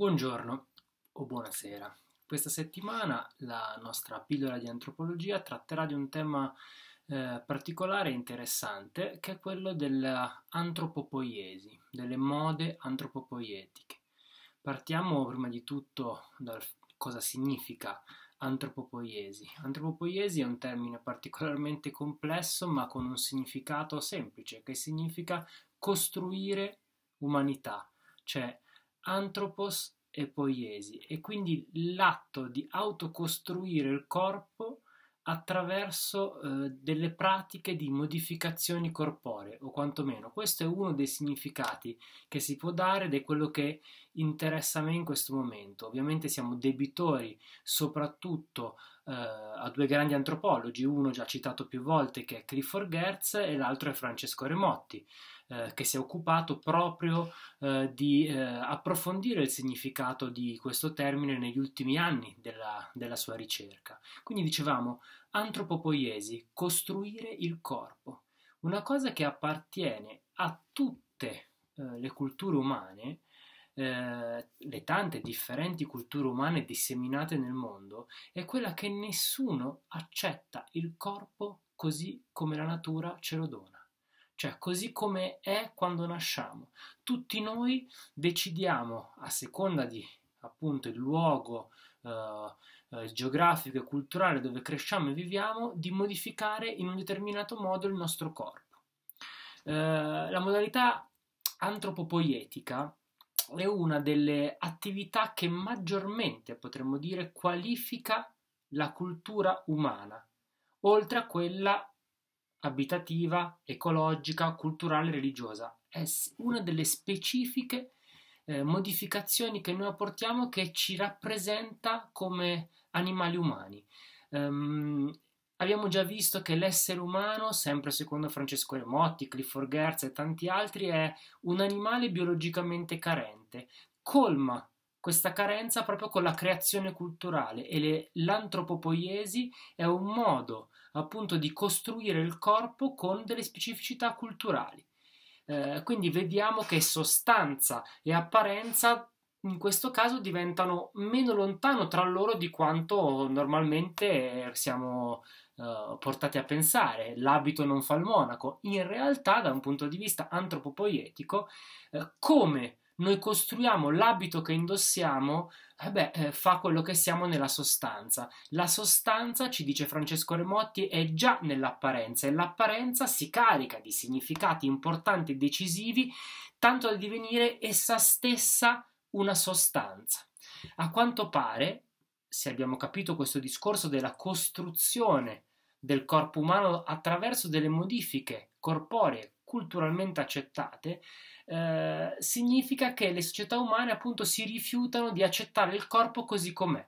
Buongiorno o buonasera. Questa settimana la nostra pillola di antropologia tratterà di un tema eh, particolare e interessante che è quello dell'antropopoiesi, delle mode antropopoietiche. Partiamo prima di tutto da cosa significa antropopoiesi. Antropopoiesi è un termine particolarmente complesso ma con un significato semplice che significa costruire umanità, cioè antropos e poiesi, e quindi l'atto di autocostruire il corpo attraverso eh, delle pratiche di modificazioni corporee o quantomeno questo è uno dei significati che si può dare ed è quello che interessa a me in questo momento ovviamente siamo debitori soprattutto eh, a due grandi antropologi uno già citato più volte che è Clifford Gertz e l'altro è Francesco Remotti eh, che si è occupato proprio eh, di eh, approfondire il significato di questo termine negli ultimi anni della, della sua ricerca. Quindi dicevamo antropopoiesi, costruire il corpo, una cosa che appartiene a tutte eh, le culture umane, eh, le tante differenti culture umane disseminate nel mondo, è quella che nessuno accetta il corpo così come la natura ce lo dona cioè così come è quando nasciamo. Tutti noi decidiamo, a seconda di appunto il luogo eh, eh geografico e culturale dove cresciamo e viviamo, di modificare in un determinato modo il nostro corpo. Eh, la modalità antropopoietica è una delle attività che maggiormente, potremmo dire, qualifica la cultura umana, oltre a quella abitativa, ecologica, culturale, religiosa. È una delle specifiche eh, modificazioni che noi apportiamo che ci rappresenta come animali umani. Um, abbiamo già visto che l'essere umano, sempre secondo Francesco Remotti, Clifford Gertz e tanti altri, è un animale biologicamente carente, colma questa carenza proprio con la creazione culturale e le, l'antropopoiesi è un modo appunto di costruire il corpo con delle specificità culturali. Eh, quindi vediamo che sostanza e apparenza in questo caso diventano meno lontano tra loro di quanto normalmente siamo eh, portati a pensare. L'abito non fa il monaco. In realtà, da un punto di vista antropopoietico, eh, come noi costruiamo l'abito che indossiamo, eh beh, eh, fa quello che siamo nella sostanza. La sostanza, ci dice Francesco Remotti, è già nell'apparenza e l'apparenza si carica di significati importanti e decisivi, tanto da divenire essa stessa una sostanza. A quanto pare, se abbiamo capito questo discorso della costruzione del corpo umano attraverso delle modifiche corporee, culturalmente accettate, eh, significa che le società umane appunto si rifiutano di accettare il corpo così com'è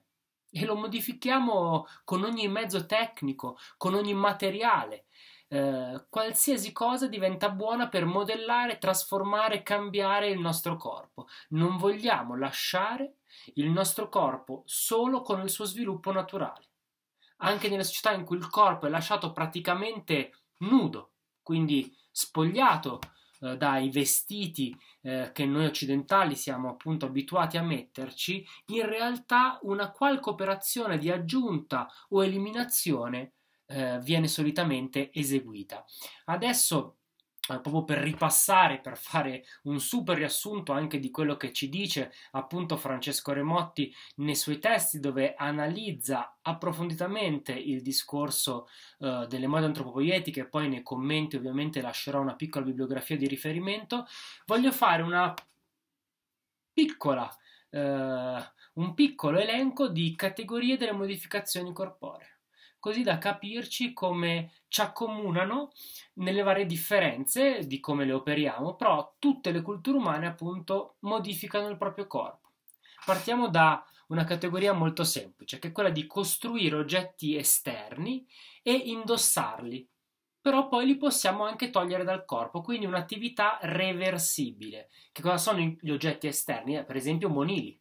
e lo modifichiamo con ogni mezzo tecnico, con ogni materiale. Eh, qualsiasi cosa diventa buona per modellare, trasformare, cambiare il nostro corpo. Non vogliamo lasciare il nostro corpo solo con il suo sviluppo naturale. Anche nelle società in cui il corpo è lasciato praticamente nudo, quindi spogliato eh, dai vestiti eh, che noi occidentali siamo appunto abituati a metterci, in realtà una qualche operazione di aggiunta o eliminazione eh, viene solitamente eseguita. Adesso eh, proprio per ripassare, per fare un super riassunto anche di quello che ci dice appunto Francesco Remotti nei suoi testi dove analizza approfonditamente il discorso eh, delle mode antropopoietiche, poi nei commenti ovviamente lascerò una piccola bibliografia di riferimento, voglio fare una piccola, eh, un piccolo elenco di categorie delle modificazioni corporee così da capirci come ci accomunano nelle varie differenze di come le operiamo, però tutte le culture umane appunto modificano il proprio corpo. Partiamo da una categoria molto semplice, che è quella di costruire oggetti esterni e indossarli, però poi li possiamo anche togliere dal corpo, quindi un'attività reversibile. Che cosa sono gli oggetti esterni? Eh, per esempio monili,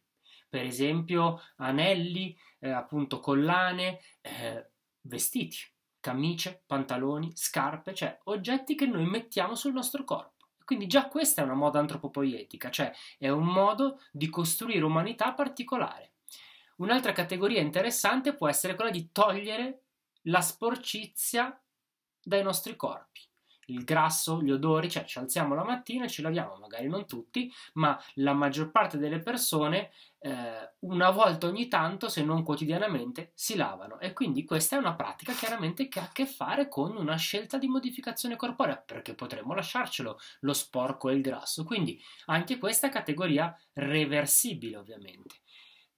per esempio anelli, eh, appunto collane, eh, vestiti, camicie, pantaloni, scarpe, cioè oggetti che noi mettiamo sul nostro corpo. Quindi già questa è una moda antropopoietica, cioè è un modo di costruire umanità particolare. Un'altra categoria interessante può essere quella di togliere la sporcizia dai nostri corpi il grasso, gli odori, cioè ci alziamo la mattina e ci laviamo, magari non tutti, ma la maggior parte delle persone eh, una volta ogni tanto, se non quotidianamente, si lavano e quindi questa è una pratica chiaramente che ha a che fare con una scelta di modificazione corporea perché potremmo lasciarcelo lo sporco e il grasso, quindi anche questa categoria reversibile ovviamente.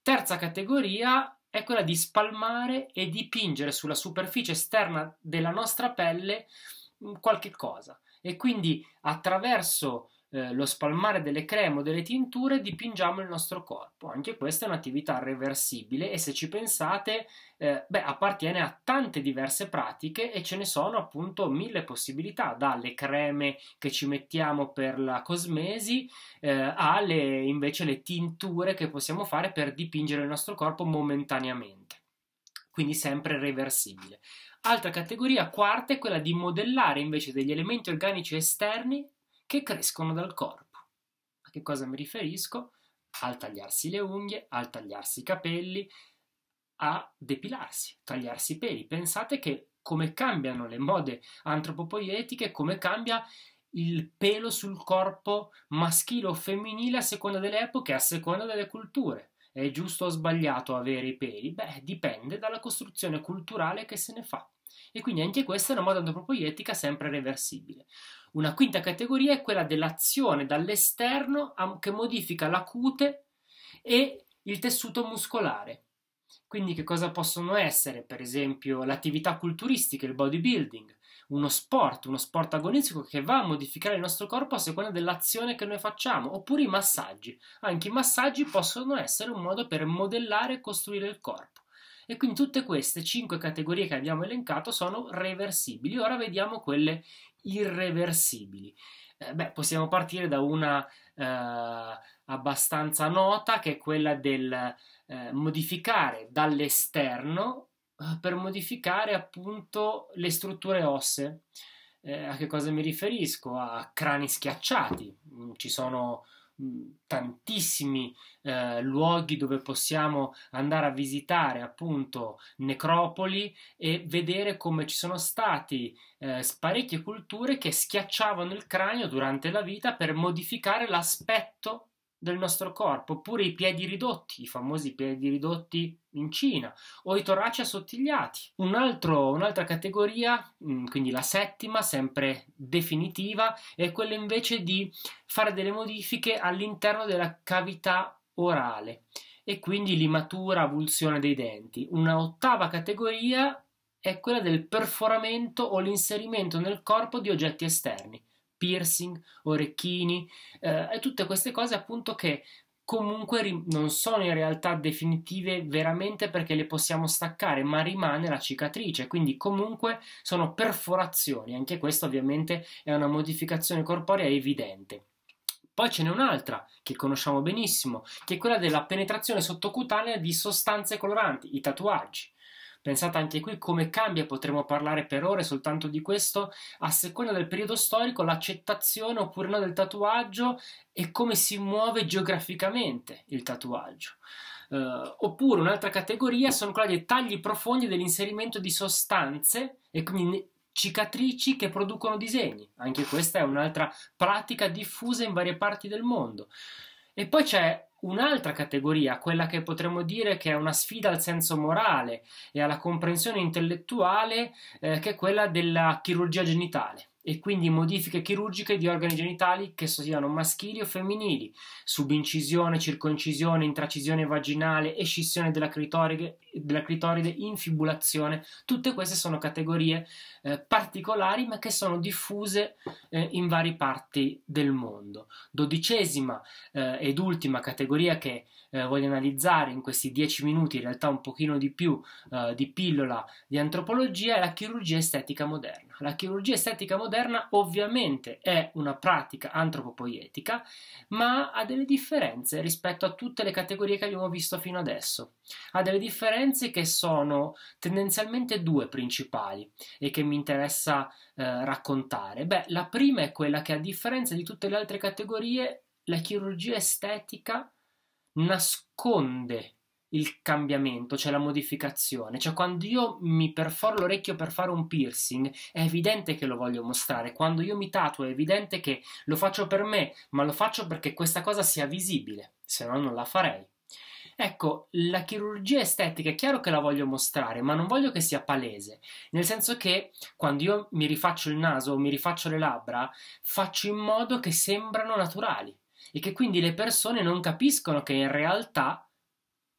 Terza categoria è quella di spalmare e dipingere sulla superficie esterna della nostra pelle Mm, qualche cosa. E quindi attraverso eh, lo spalmare delle creme o delle tinture dipingiamo il nostro corpo. Anche questa è un'attività reversibile e se ci pensate, eh, beh, appartiene a tante diverse pratiche e ce ne sono appunto mille possibilità, dalle creme che ci mettiamo per la cosmesi eh, alle invece le tinture che possiamo fare per dipingere il nostro corpo momentaneamente. Quindi sempre reversibile. Altra categoria quarta è quella di modellare invece degli elementi organici esterni che crescono dal corpo. A che cosa mi riferisco? Al tagliarsi le unghie, al tagliarsi i capelli, a depilarsi, tagliarsi i peli. Pensate che come cambiano le mode antropopoietiche, come cambia il pelo sul corpo maschile o femminile a seconda delle epoche, a seconda delle culture. È giusto o sbagliato avere i peli? Beh, dipende dalla costruzione culturale che se ne fa e quindi anche questa è una moda antropoietica sempre reversibile. Una quinta categoria è quella dell'azione dall'esterno che modifica la cute e il tessuto muscolare. Quindi che cosa possono essere? Per esempio l'attività culturistica, il bodybuilding, uno sport, uno sport agonistico che va a modificare il nostro corpo a seconda dell'azione che noi facciamo, oppure i massaggi. Anche i massaggi possono essere un modo per modellare e costruire il corpo. E quindi tutte queste cinque categorie che abbiamo elencato sono reversibili. Ora vediamo quelle irreversibili. Eh, beh, possiamo partire da una eh, abbastanza nota che è quella del eh, modificare dall'esterno eh, per modificare appunto le strutture ossee. Eh, a che cosa mi riferisco? A crani schiacciati. Mm, ci sono tantissimi eh, luoghi dove possiamo andare a visitare appunto necropoli e vedere come ci sono stati eh, parecchie culture che schiacciavano il cranio durante la vita per modificare l'aspetto del nostro corpo, oppure i piedi ridotti, i famosi piedi ridotti in Cina, o i toraci assottigliati. Un altro, un'altra categoria, mm, quindi la settima, sempre definitiva, è quella invece di fare delle modifiche all'interno della cavità orale e quindi limatura, avulsione dei denti. Una ottava categoria è quella del perforamento o l'inserimento nel corpo di oggetti esterni piercing, orecchini eh, e tutte queste cose appunto che comunque non sono in realtà definitive veramente perché le possiamo staccare, ma rimane la cicatrice, quindi comunque sono perforazioni, anche questa ovviamente è una modificazione corporea evidente. Poi ce n'è un'altra che conosciamo benissimo, che è quella della penetrazione sottocutanea di sostanze coloranti, i tatuaggi. Pensate anche qui come cambia, potremmo parlare per ore soltanto di questo, a seconda del periodo storico, l'accettazione oppure no del tatuaggio e come si muove geograficamente il tatuaggio. Uh, oppure un'altra categoria sono quella dei tagli profondi dell'inserimento di sostanze e quindi cicatrici che producono disegni. Anche questa è un'altra pratica diffusa in varie parti del mondo. E poi c'è Un'altra categoria, quella che potremmo dire che è una sfida al senso morale e alla comprensione intellettuale, eh, che è quella della chirurgia genitale e quindi modifiche chirurgiche di organi genitali che siano maschili o femminili, subincisione, circoncisione, intracisione vaginale, escissione della clitoride, della clitoride in fibulazione. Tutte queste sono categorie eh, particolari ma che sono diffuse eh, in varie parti del mondo. Dodicesima eh, ed ultima categoria che eh, voglio analizzare in questi dieci minuti, in realtà un pochino di più eh, di pillola di antropologia, è la chirurgia estetica moderna. La chirurgia estetica moderna ovviamente è una pratica antropopoietica ma ha delle differenze rispetto a tutte le categorie che abbiamo visto fino adesso. Ha delle differenze differenze che sono tendenzialmente due principali e che mi interessa eh, raccontare. Beh, la prima è quella che a differenza di tutte le altre categorie, la chirurgia estetica nasconde il cambiamento, cioè la modificazione, cioè quando io mi perforo l'orecchio per fare un piercing è evidente che lo voglio mostrare, quando io mi tatuo è evidente che lo faccio per me, ma lo faccio perché questa cosa sia visibile, se no non la farei. Ecco, la chirurgia estetica è chiaro che la voglio mostrare, ma non voglio che sia palese, nel senso che quando io mi rifaccio il naso o mi rifaccio le labbra, faccio in modo che sembrano naturali e che quindi le persone non capiscono che in realtà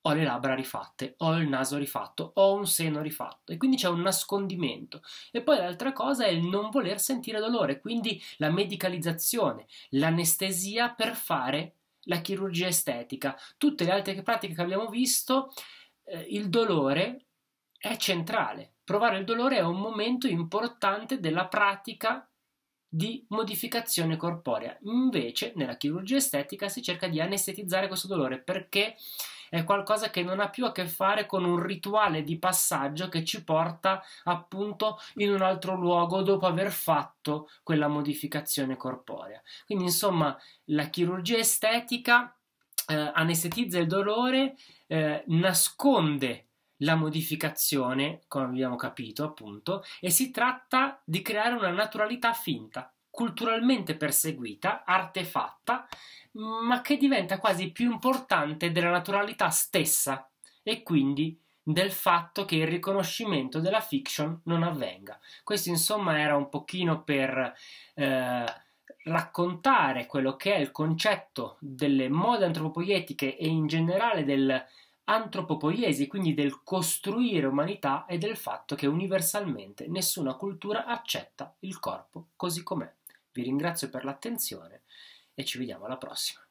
ho le labbra rifatte, ho il naso rifatto, ho un seno rifatto e quindi c'è un nascondimento. E poi l'altra cosa è il non voler sentire dolore, quindi la medicalizzazione, l'anestesia per fare la chirurgia estetica, tutte le altre pratiche che abbiamo visto, eh, il dolore è centrale. Provare il dolore è un momento importante della pratica di modificazione corporea. Invece, nella chirurgia estetica si cerca di anestetizzare questo dolore perché è qualcosa che non ha più a che fare con un rituale di passaggio che ci porta appunto in un altro luogo dopo aver fatto quella modificazione corporea. Quindi insomma la chirurgia estetica eh, anestetizza il dolore, eh, nasconde la modificazione, come abbiamo capito appunto, e si tratta di creare una naturalità finta culturalmente perseguita, artefatta, ma che diventa quasi più importante della naturalità stessa e quindi del fatto che il riconoscimento della fiction non avvenga. Questo insomma era un pochino per eh, raccontare quello che è il concetto delle mode antropopoietiche e in generale del antropopoiesi, quindi del costruire umanità e del fatto che universalmente nessuna cultura accetta il corpo così com'è. Vi ringrazio per l'attenzione e ci vediamo alla prossima.